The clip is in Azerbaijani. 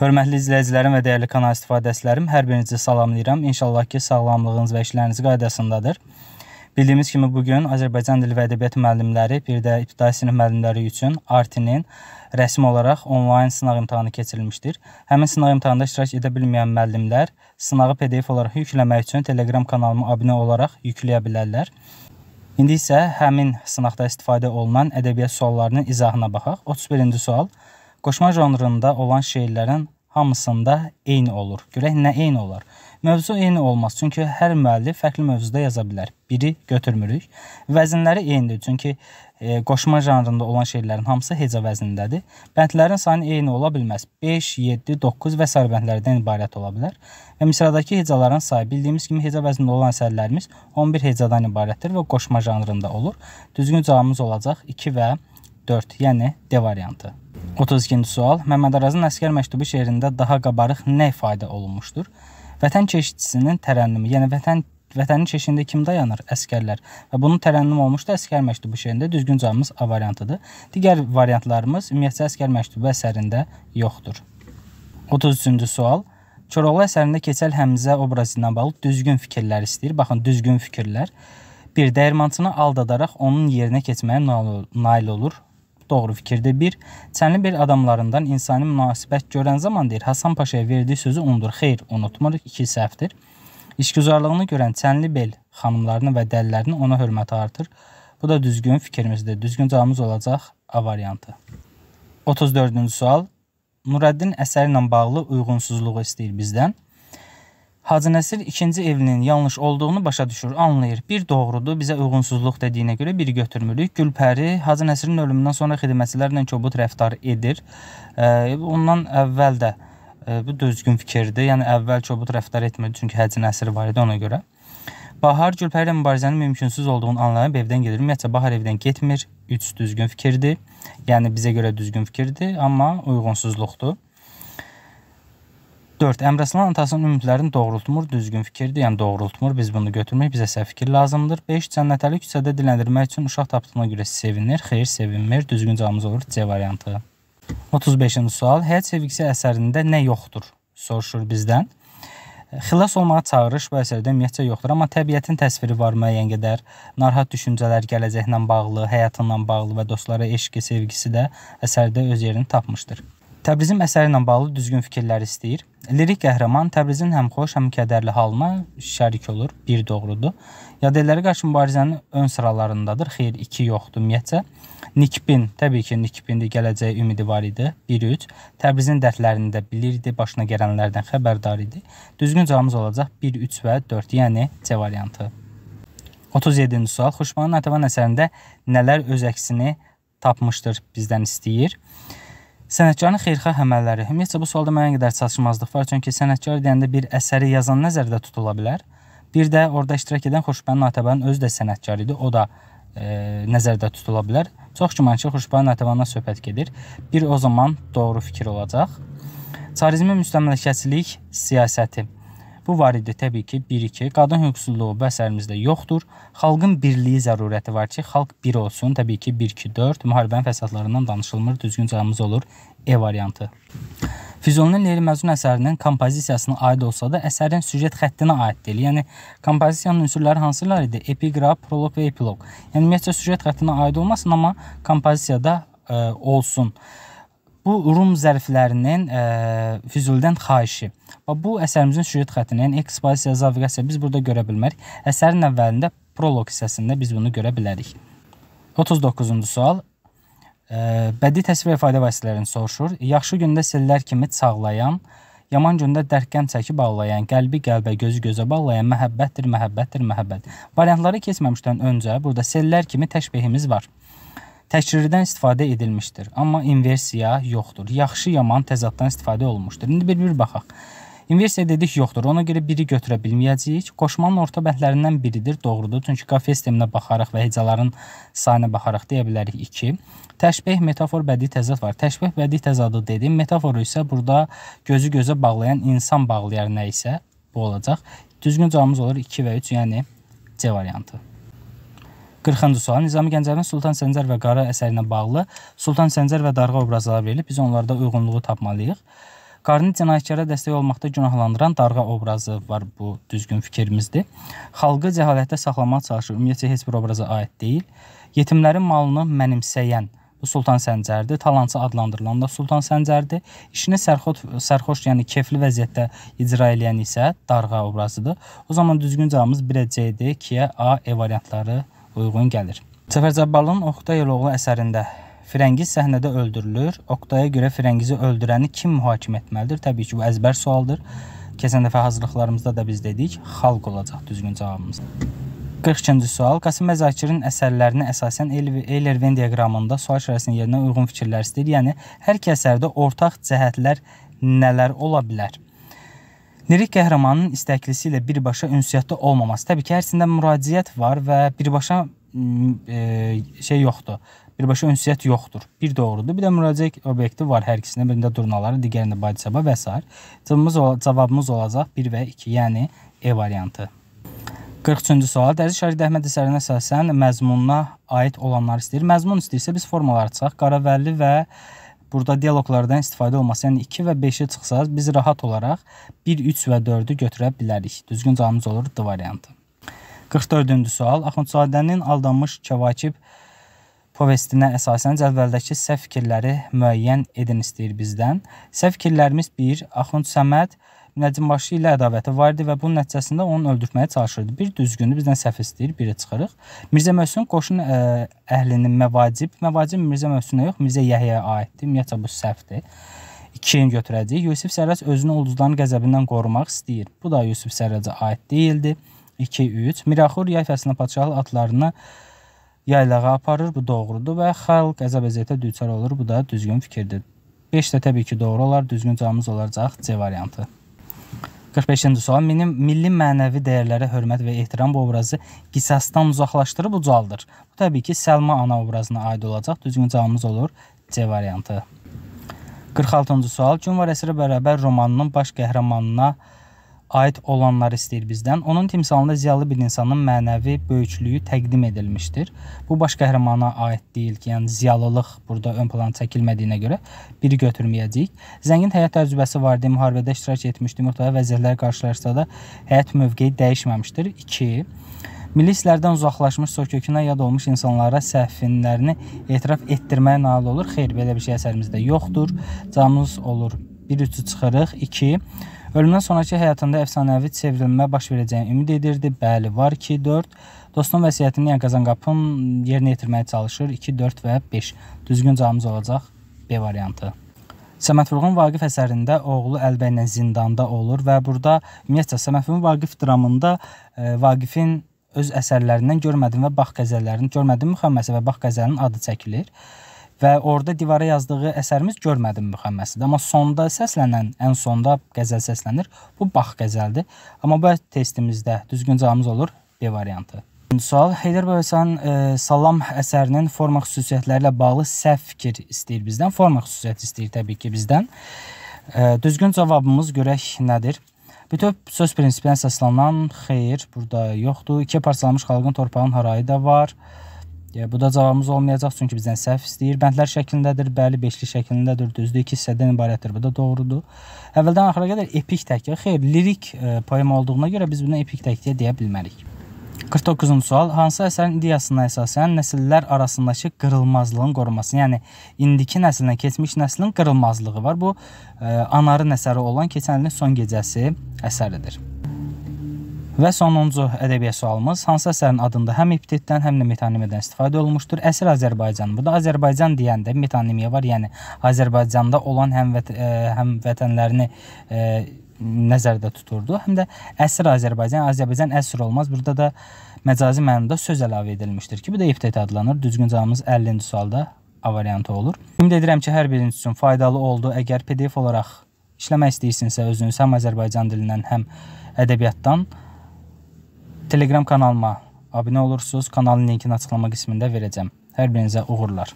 Hörmətli izləyicilərim və dəyərli kanal istifadəçilərim, hər birinizi salamlayıram. İnşallah ki, sağlamlığınız və işləriniz qaydasındadır. Bildiyimiz kimi bu gün Azərbaycan dili və ədəbiyyat müəllimləri, bir də ibtidai sinif müəllimləri üçün Artinin rəsmi olaraq onlayn sınaq imtahanı keçirilmişdir. Həmin sınaq imtahanında iştirak edə bilməyən müəllimlər sınağı PDF olaraq yükləmək üçün Telegram kanalıma abunə olaraq yükləyə bilərlər. İndi isə həmin sınaqda istifadə olunan ədəbiyyat suallarının izahına baxaq. 31-ci sual: Qoşma janrında olan şeirlərin hamısında eyni olur. Görək nə eyni olar? Mövzu eyni olmaz, çünki hər müəllif fərqli mövzuda yaza bilər. Biri götürmürük. Vəzinləri eynidir, çünki e, qoşma janrında olan şeirlərin hamısı heca vəznindədir. Bəndlərin sayı eyni ola bilməz. 5, 7, 9 və sair bəndlərdən ibarət ola bilər. Və misradakı hecaların sayı bildiyimiz kimi heca vəznində olan əsərlərimiz 11 hecadan ibarətdir və qoşma janrında olur. Düzgün cavabımız olacaq 2 və 4, yəni D variantı. 32-ci sual. Məmməd Arazın Əsgər məktubu şeirində daha qabarıq nə ifadə olunmuşdur? Vətən keşişçisinin tərənnümü, yəni vətən vətənin keşində kim dayanır? Əskərlər. Və bunun tərənnüm olmuşdu Əsgər məktubu şeirində. Düzgün cavabımız A variantıdır. Digər variantlarımız ümumiyyətcə Əsgər məktubu əsərində yoxdur. 33-cü sual. Koroğlu əsərində keçəl Həmzə obrazı ilə bağlı düzgün fikirlər istəyir. Baxın, düzgün fikirlər. Bir dəyirmançını aldadaraq onun yerinə keçməyə nail olur doğru fikirdir. 1. Çənlibel adamlarından insani münasibət görən zaman deyir, Hasan Paşaya verdiyi sözü unudur. Xeyr, unutmur. 2 səhvdir. İşgüzarlığını görən Çənlibel xanımlarını və dəlilərini ona hörməti artır. Bu da düzgün fikrimizdir. Düzgün cavabımız olacaq A variantı. 34-cü sual. Nurəddin əsəri ilə bağlı uyğunsuzluğu istəyir bizdən. Hacı Nəsir ikinci evlinin yanlış olduğunu başa düşür, anlayır. Bir doğrudur, bizə uyğunsuzluq dediyinə görə biri götürmürük. Gülpəri Hacı Nəsirin ölümündən sonra xidmətçilərlə kobud rəftar edir. E, ondan əvvəl də e, bu düzgün fikirdir. Yəni əvvəl kobud rəftar etmirdi, çünki Hacı Nəsir var idi ona görə. Bahar Gülpəri ilə mübarizənin mümkünsüz olduğunu anlayıb evdən gedir. Ümumiyyətlə Bahar evdən getmir. 3 düzgün fikirdir. Yəni bizə görə düzgün fikirdir, amma uyğunsuzluqdur. 4. Əmraslan atasının ümidlərini doğrultmur, düzgün fikirdir, yəni doğrultmur. Biz bunu götürmək bizə səhv fikir lazımdır. 5. Cənnətəli küçədə diləndirmək üçün uşaq tapdığına görə sevinir, xeyir sevinmir. Düzgün cavabımız olur C variantı. 35-ci sual. Həyat sevgisi əsərində nə yoxdur? Soruşur bizdən. Xilas olmağa çağırış bu əsərdə ümumiyyətcə yoxdur, amma təbiətin təsviri var müəyyən qədər. Narahat düşüncələr gələcəklə bağlı, həyatınla bağlı və dostlara eşqi, sevgisi də əsərdə öz yerini tapmışdır. Təbrizim əsəri ilə bağlı düzgün fikirlər istəyir. Lirik qəhrəman Təbrizin həm xoş, həm kədərli halına şərik olur, bir doğrudur. Yadellərə qarşı mübarizənin ön sıralarındadır. Xeyr, 2 yoxdur ümumiyyətcə. Nikbin, təbii ki, Nikbində gələcəyə ümidi var idi. 1-3. Təbrizin dərdlərini də bilirdi, başına gələnlərdən xəbərdar idi. Düzgün cavabımız olacaq 1-3 və 4, yəni C variantı. 37-ci sual. Xuşmanın Natəvan əsərində nələr öz əksini tapmışdır bizdən istəyir. Sənətkarın xeyirxah əməlləri. Ümumiyyətlə bu sualda mənə qədər çatışmazlıq var, çünki sənətkar deyəndə bir əsəri yazan nəzərdə tutula bilər. Bir də orada iştirak edən Xoşbəyin Natəbənin özü də sənətkar idi, o da e, nəzərdə tutula bilər. Çox güman ki, Xoşbəyin Natəbəndən söhbət gedir. Bir o zaman doğru fikir olacaq. Çarizmin müstəmləkəçilik siyasəti. Bu barədə təbii ki, 1-2 qadın hüquqsuzluğu bu əsərimizdə yoxdur. Xalqın birliyi zərurəti var ki, xalq bir olsun. Təbii ki, 1-2-4 müharibənin fəsadlarından danışılmır, düzgün cavabımız olur E variantı. Füzonun Leyli Məzun əsərinin kompozisiyasına aid olsa da, əsərin süjet xəttinə aiddir. Yəni kompozisiyanın ünsürləri hansılar idi? Epiqraf, proloq və epiloq. Yəni ümumiyyətcə süjet xəttinə aid olmasın, amma kompozisiyada ə, e, olsun. Bu Rum zərflərinin ə, e, Füzuldən xahişi. Və bu əsərimizin süjet xəttinin ekspozisiya zaviqəsiya biz burada görə bilmərik. Əsərin əvvəlində proloq hissəsində biz bunu görə bilərik. 39-cu sual. Ə, e, bədii təsvir ifadə vasitələrini soruşur. Yaxşı gündə sellər kimi çağlayan, yaman gündə dərkkəm çəkib ağlayan, qəlbi qəlbə, gözü gözə bağlayan məhəbbətdir, məhəbbətdir, məhəbbət. Variantları keçməmişdən öncə burada sellər kimi təşbehimiz var təkrirdən istifadə edilmişdir, amma inversiya yoxdur. Yaxşı, yaman təzaddan istifadə olunmuşdur. İndi bir-bir baxaq. İnversiya dedik yoxdur. Ona görə biri götürə bilməyəcəyik. Qoşmanın orta bəndlərindən biridir, doğrudur. Çünki qafiyə sisteminə baxaraq və hecaların sayına baxaraq deyə bilərik 2. Təşbeh, metafor, bədii təzad var. Təşbeh bədii təzadı dedim. Metaforu isə burada gözü gözə bağlayan insan bağlayar nə isə bu olacaq. Düzgün cavabımız olur 2 və 3, yəni C variantı. 40-cı sual Nizami Gəncəvin Sultan Səncər və Qara əsərinə bağlı Sultan Səncər və Darğa obrazları verilib. Biz onlarda uyğunluğu tapmalıyıq. Qarni cinayətkara dəstək olmaqda günahlandıran darğa obrazı var bu düzgün fikrimizdir. Xalqı cəhalətdə saxlamağa çalışır. Ümumiyyətlə heç bir obraza aid deyil. Yetimlərin malını mənimsəyən bu Sultan Səncərdir. Talançı adlandırılan da Sultan Səncərdir. İşini sərxoş sərxoş, yəni kefli vəziyyətdə icra edən isə darğa obrazıdır. O zaman düzgün cavabımız 1-C idi, 2-yə A E variantları uyğun gəlir. Səfər Cabbalın Oxtay Eloğlu əsərində Firəngiz səhnədə öldürülür. Oqtaya görə Firəngizi öldürəni kim mühakimə etməlidir? Təbii ki, bu əzbər sualdır. Keçən dəfə hazırlıqlarımızda da biz dedik, xalq olacaq düzgün cavabımız. 42-ci sual. Qasım Məzakirin əsərlərini əsasən Eyler-Venn diaqramında sual şərəsinin yerinə uyğun fikirlər istəyir. Yəni hər iki əsərdə ortaq cəhətlər nələr ola bilər? Lirik qəhrəmanın istəklisi ilə birbaşa ünsiyyətdə olmaması. Təbii ki, ərsində müraciət var və birbaşa mm, e, şey yoxdur. Birbaşa ünsiyyət yoxdur. Bir doğrudur, bir də müraciət obyekti var hər ikisində, birində durnaları, digərində badisaba və s. Cavabımız cavabımız olacaq 1 və 2, yəni E variantı. 43-cü sual. Dərzi Şarid Əhməd əsərinə əsasən məzmununa aid olanları istəyir. Məzmun istəyirsə biz formaları çıxaq. Qaravəlli və Burada dialoqlardan istifadə olmasa, yəni 2 və 5-ə çıxsaz, biz rahat olaraq 1, 3 və 4-ü götürə bilərik. Düzgün cavabımız olur D variantı. 44-cü sual. Axundzadənin aldanmış Kəvakib povestinə əsasən cədvəldəki səhv fikirləri müəyyən edin istəyir bizdən. Səhv fikirlərimiz 1. Axund Səməd Səməd Münəccimbaşı ilə ədavəti var idi və bunun nəticəsində onu öldürməyə çalışırdı. Bir düzgünü bizdən səhv istəyir, birə çıxırıq. Mirzə Məhsun qoşun ə, e, əhlinin məvacib, məvacib Mirzə Məhsuna yox, Mirzə Yəhyaya aiddir. Ümumiyyətlə bu səhvdir. 2-ni götürəcəyik. Yusif Sərrac özünü ulduzların qəzəbindən qorumaq istəyir. Bu da Yusif Sərraca aid deyildi. 2 3 Miraxur yayfasına padşahlı atlarını yaylağa aparır. Bu doğrudur və xalq əzab əziyyətə düçar olur. Bu da düzgün fikirdir. 5 də təbii ki, doğru olar. Düzgün cavabımız olacaq C variantı. 45-ci sual. Mənim milli mənəvi dəyərlərə hörmət və ehtiram bu obrazı qisasdan uzaqlaşdırıb ucaldır. Bu təbii ki, Səlma ana obrazına aid olacaq. Düzgün cavabımız olur C variantı. 46-cı sual. Gün var əsrə bərabər romanının baş qəhrəmanına aid olanları istəyir bizdən. Onun timsalında ziyalı bir insanın mənəvi böyüklüyü təqdim edilmişdir. Bu baş qəhrəmana aid deyil ki, yəni ziyalılıq burada ön plana çəkilmədiyinə görə biri götürməyəcəyik. Zəngin həyat təcrübəsi var idi, müharibədə iştirak etmişdi, müxtəlif vəziyyətlər qarşılaşsa da həyat mövqeyi dəyişməmişdir. 2. Milli hisslərdən uzaqlaşmış, sökökünə yad olmuş insanlara səhvinlərini etiraf etdirməyə nail olur. Xeyr, belə bir şey əsərimizdə yoxdur. Camımız olur. 1 3 çıxırıq. 2 Ölümdən sonrakı həyatında əfsanəvi çevrilmə baş verəcəyini ümid edirdi. Bəli, var 2, 4. Dostun vəsiyyətini yəni Qazanqapın yerinə yetirməyə çalışır. 2, 4 və 5. Düzgün cavabımız olacaq B variantı. Səməd Vurğun Vaqif əsərində oğlu Əlbəylə zindanda olur və burada ümumiyyətlə Səməd Vurğun Vaqif dramında e, Vaqifin öz əsərlərindən görmədim və Bax qəzəllərini görmədim müxəmməsi və Bax qəzəlinin adı çəkilir və orada divara yazdığı əsərimiz görmədim müxəmməsidir. Amma sonda səslənən, ən sonda qəzəl səslənir. Bu Bax qəzəldir. Amma bu testimizdə düzgün cavabımız olur B variantı. İkinci sual Heydər Bəvəsan e, Salam əsərinin forma xüsusiyyətləri ilə bağlı səhv fikir istəyir bizdən. Forma xüsusiyyəti istəyir təbii ki bizdən. E, düzgün cavabımız görək nədir? Bütöv söz prinsipinə əsaslanan xeyir burada yoxdur. İkiyə parçalanmış xalqın torpağının harayı da var. E, Burada cavabımız olmayacaq, çünki bizdən səhv istəyir. Bəndlər şəklindədir, bəli, beşli şəklindədir, düzdür, iki hissədən ibarətdir. Bu da doğrudur. Əvvəldən axıra qədər epik təkdir. Xeyr, lirik e, poema olduğuna görə biz buna epik təkdir deyə bilmərik. 49-cu sual. Hansı əsərin ideyasına əsasən nəsillər arasındakı qırılmazlığın qorunması, yəni indiki nəsillə keçmiş nəslin qırılmazlığı var. Bu, e, Anarın əsəri olan keçən ilin son gecəsi əsəridir. Və sonuncu ədəbiyyat sualımız hansı əsərin adında həm epitetdən, həm də metonimiyadan istifadə olunmuşdur? Əsər Azərbaycan. Bu da Azərbaycan deyəndə metonimiya var, yəni Azərbaycanda olan həm vət e, həm vətənlərini ə, e, nəzərdə tuturdu, həm də əsir Azərbaycan, Azərbaycan əsir olmaz. Burada da məcazi mənada söz əlavə edilmişdir ki, bu da epitet adlanır. Düzgün cavabımız 50-ci sualda A variantı olur. Ümid edirəm ki, hər biriniz üçün faydalı oldu. Əgər PDF olaraq işləmək istəyirsinizsə özünüz həm Azərbaycan dilindən, həm ədəbiyyatdan Telegram kanalıma abunə olursunuz. Kanalın linkini açıqlama qismində vereceğim. Her birinizə uğurlar.